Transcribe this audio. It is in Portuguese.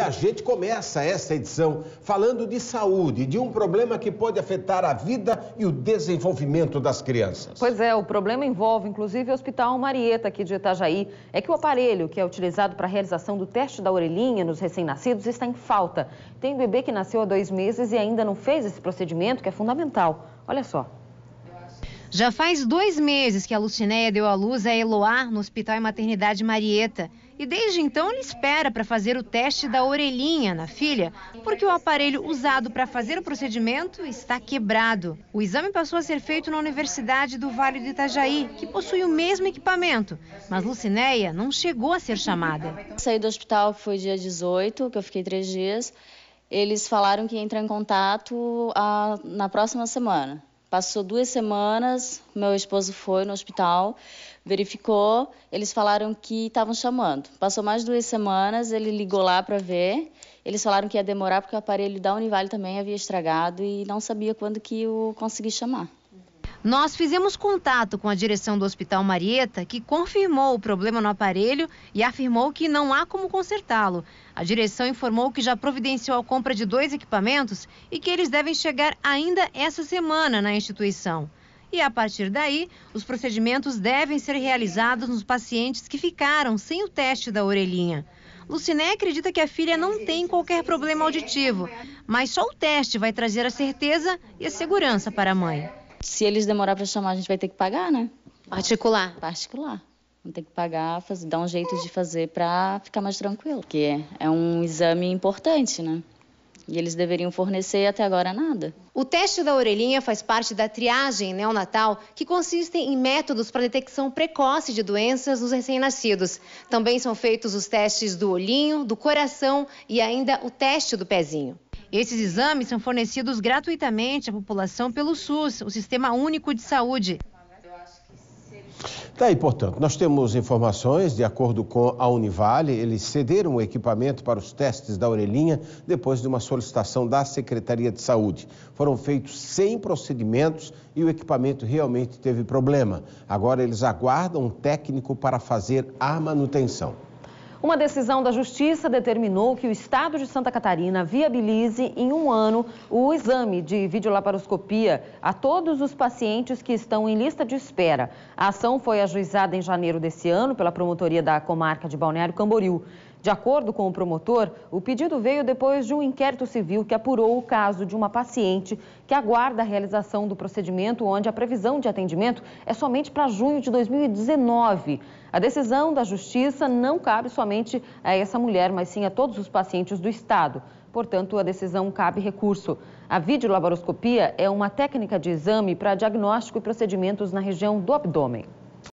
A gente começa essa edição falando de saúde, de um problema que pode afetar a vida e o desenvolvimento das crianças. Pois é, o problema envolve inclusive o Hospital Marieta aqui de Itajaí. É que o aparelho que é utilizado para a realização do teste da orelhinha nos recém-nascidos está em falta. Tem bebê que nasceu há dois meses e ainda não fez esse procedimento que é fundamental. Olha só. Já faz dois meses que a Lucinéia deu à luz a Eloá no Hospital e Maternidade Marieta. E desde então ele espera para fazer o teste da orelhinha na filha, porque o aparelho usado para fazer o procedimento está quebrado. O exame passou a ser feito na Universidade do Vale do Itajaí, que possui o mesmo equipamento, mas Lucinéia não chegou a ser chamada. Saí do hospital foi dia 18, que eu fiquei três dias. Eles falaram que ia entrar em contato a, ah, na próxima semana. Passou duas semanas, meu esposo foi no hospital, verificou, eles falaram que estavam chamando. Passou mais duas semanas, ele ligou lá para ver. Eles falaram que ia demorar porque o aparelho da Univale também havia estragado e não sabia quando que o consegui chamar. Nós fizemos contato com a direção do Hospital Marieta, que confirmou o problema no aparelho e afirmou que não há como consertá-lo. A direção informou que já providenciou a compra de dois equipamentos e que eles devem chegar ainda essa semana na instituição. E a partir daí, os procedimentos devem ser realizados nos pacientes que ficaram sem o teste da orelhinha. Luciné acredita que a filha não tem qualquer problema auditivo, mas só o teste vai trazer a certeza e a segurança para a mãe se eles demorar para chamar, a gente vai ter que pagar, né? Particular. Particular. Vamos ter que pagar, fazer, dar um jeito de fazer para ficar mais tranquilo. Porque é, é um exame importante, né? E eles deveriam fornecer até agora nada. O teste da orelhinha faz parte da triagem neonatal, que consiste em métodos para detecção precoce de doenças nos recém-nascidos. Também são feitos os testes do olhinho, do coração e ainda o teste do pezinho. Esses exames são fornecidos gratuitamente à população pelo SUS, o Sistema Único de Saúde. Daí, tá portanto, nós temos informações, de acordo com a Univale, eles cederam o equipamento para os testes da orelhinha depois de uma solicitação da Secretaria de Saúde. Foram feitos 100 procedimentos e o equipamento realmente teve problema. Agora eles aguardam um técnico para fazer a manutenção. Uma decisão da Justiça determinou que o Estado de Santa Catarina viabilize em um ano o exame de videolaparoscopia a todos os pacientes que estão em lista de espera. A ação foi ajuizada em janeiro desse ano pela promotoria da comarca de Balneário Camboriú. De acordo com o promotor, o pedido veio depois de um inquérito civil que apurou o caso de uma paciente que aguarda a realização do procedimento, onde a previsão de atendimento é somente para junho de 2019. A decisão da Justiça não cabe somente a essa mulher, mas sim a todos os pacientes do Estado. Portanto, a decisão cabe recurso. A videolaparoscopia é uma técnica de exame para diagnóstico e procedimentos na região do abdômen.